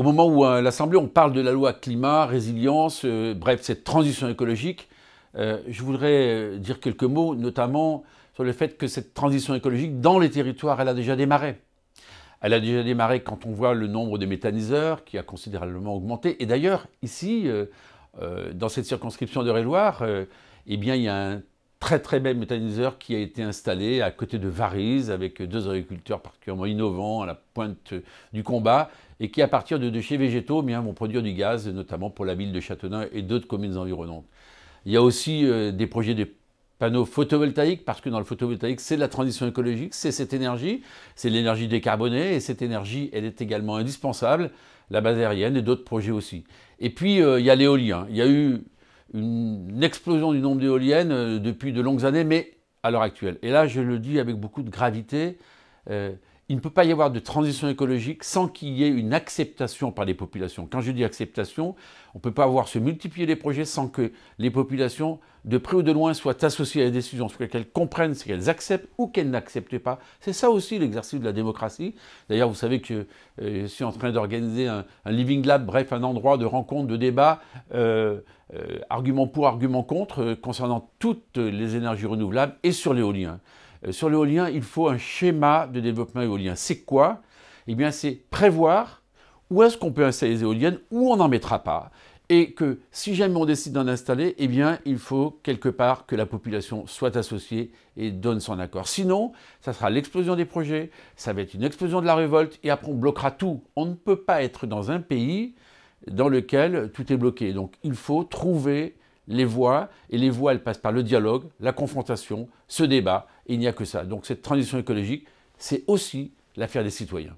au moment où euh, l'Assemblée, on parle de la loi climat, résilience, euh, bref, cette transition écologique, euh, je voudrais dire quelques mots, notamment sur le fait que cette transition écologique, dans les territoires, elle a déjà démarré. Elle a déjà démarré quand on voit le nombre de méthaniseurs qui a considérablement augmenté. Et d'ailleurs, ici, dans cette circonscription de Réloir, eh bien, il y a un très très bel méthaniseur qui a été installé à côté de Varise avec deux agriculteurs particulièrement innovants à la pointe du combat et qui à partir de déchets végétaux eh bien, vont produire du gaz notamment pour la ville de Châtenay et d'autres communes environnantes. Il y a aussi euh, des projets de panneaux photovoltaïques parce que dans le photovoltaïque c'est la transition écologique, c'est cette énergie, c'est l'énergie décarbonée et cette énergie elle est également indispensable, la base aérienne et d'autres projets aussi. Et puis euh, il y a l'éolien, il y a eu une explosion du nombre d'éoliennes euh, depuis de longues années, mais à l'heure actuelle. Et là, je le dis avec beaucoup de gravité, euh, il ne peut pas y avoir de transition écologique sans qu'il y ait une acceptation par les populations. Quand je dis acceptation, on ne peut pas avoir se multiplier les projets sans que les populations, de près ou de loin, soient associées à la décision, soit qu'elles comprennent ce qu'elles acceptent ou qu'elles n'acceptent pas. C'est ça aussi l'exercice de la démocratie. D'ailleurs, vous savez que euh, je suis en train d'organiser un, living lab, bref, un endroit de rencontre, de débat, euh, euh, argument pour, argument contre, concernant toutes les énergies renouvelables et sur l'éolien. Euh, sur l'éolien, il faut un schéma de développement éolien. C'est quoi Eh bien, c'est prévoir où est-ce qu'on peut installer les éoliennes, où on n'en mettra pas. Et que si jamais on décide d'en installer, eh bien, il faut quelque part que la population soit associée et donne son accord. Sinon, ça sera l'explosion des projets, ça va être une explosion de la révolte, et après on bloquera tout. On ne peut pas être dans un pays dans lequel tout est bloqué. Donc il faut trouver les voies, et les voies, elles passent par le dialogue, la confrontation, ce débat, il n'y a que ça. Donc cette transition écologique, c'est aussi l'affaire des citoyens.